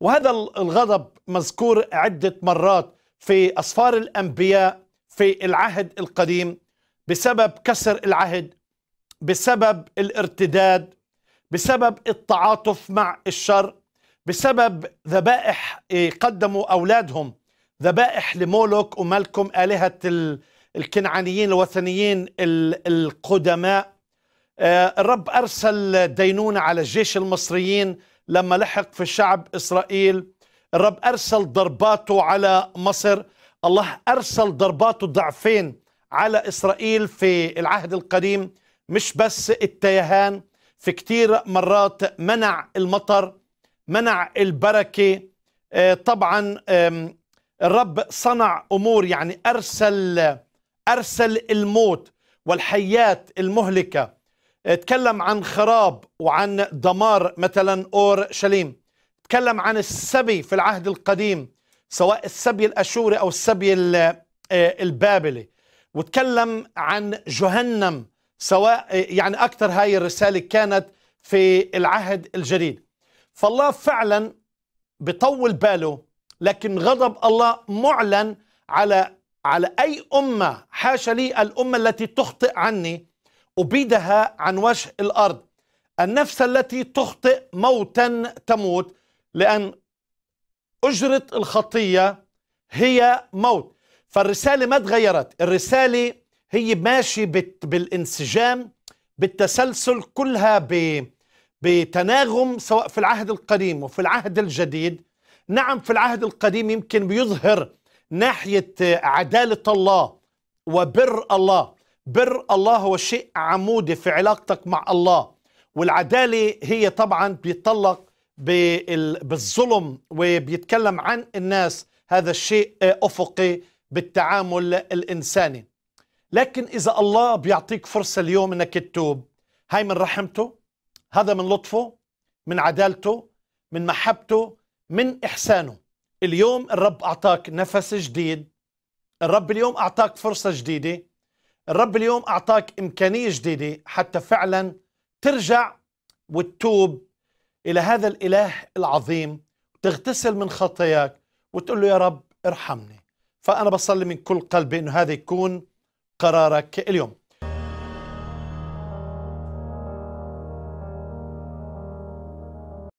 وهذا الغضب مذكور عدة مرات في أسفار الأنبياء في العهد القديم بسبب كسر العهد بسبب الارتداد بسبب التعاطف مع الشر بسبب ذبائح إيه، قدموا أولادهم ذبائح لمولوك وملكم آلهة الكنعانيين الوثنيين القدماء آه، الرب أرسل دينونة على جيش المصريين لما لحق في الشعب إسرائيل الرب أرسل ضرباته على مصر الله أرسل ضرباته ضعفين على إسرائيل في العهد القديم مش بس التيهان في كتير مرات منع المطر منع البركة آه، طبعا الرب صنع أمور يعني أرسل أرسل الموت والحيات المهلكة تكلم عن خراب وعن دمار مثلا أورشليم تكلم عن السبي في العهد القديم سواء السبي الأشوري أو السبي آه، البابلي وتكلم عن جهنم سواء يعني أكثر هاي الرسالة كانت في العهد الجديد فالله فعلا بطول باله لكن غضب الله معلن على على أي أمة حاشا لي الأمة التي تخطئ عني أبيدها عن وجه الأرض النفس التي تخطئ موتا تموت لأن أجرة الخطية هي موت فالرسالة ما تغيرت الرسالة هي ماشية بالانسجام بالتسلسل كلها ب... بتناغم سواء في العهد القديم وفي العهد الجديد نعم في العهد القديم يمكن بيظهر ناحية عدالة الله وبر الله بر الله هو شيء عمودي في علاقتك مع الله والعدالة هي طبعا بيتطلق بالظلم وبيتكلم عن الناس هذا الشيء أفقي بالتعامل الإنساني لكن إذا الله بيعطيك فرصة اليوم أنك تتوب هاي من رحمته هذا من لطفه من عدالته من محبته من إحسانه اليوم الرب أعطاك نفس جديد الرب اليوم أعطاك فرصة جديدة الرب اليوم أعطاك إمكانية جديدة حتى فعلا ترجع وتتوب إلى هذا الإله العظيم تغتسل من خطاياك وتقول له يا رب ارحمني فأنا بصلي من كل قلبي أنه هذا يكون قرارك اليوم